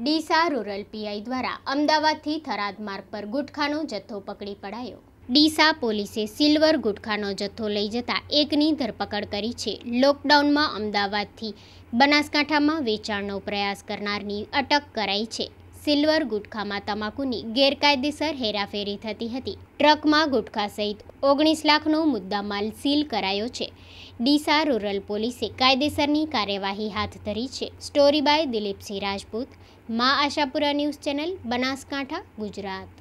Deesa rural PI દ્વારા અમદાવાદથી થરાદ માર્ગ પર ગુટખાનો જથ્થો પકડી પડાયો ડીસા પોલીસે સિલ્વર ગુટખાનો જથ્થો લઈ જતા એકની ધરપકડ કરી છે લોકડાઉનમાં અમદાવાદથી બનાસકાંઠામાં વેચાણનો પ્રયાસ કરનારની અટક કરાઈ છે સિલ્વર ગુટખામાં તમાકુની ગેરકાયદેસર હેરાફેરી થતી હતી ટ્રકમાં ગુટખા સહિત ઓગણીસ લાખનો મુદ્દામાલ સીલ કરાયો છે ડીસા રૂરલ પોલીસે કાયદેસરની કાર્યવાહી હાથ ધરી છે story by Dilipsinh Rajput Maa Ashapura news channel Banaskantha Gujarat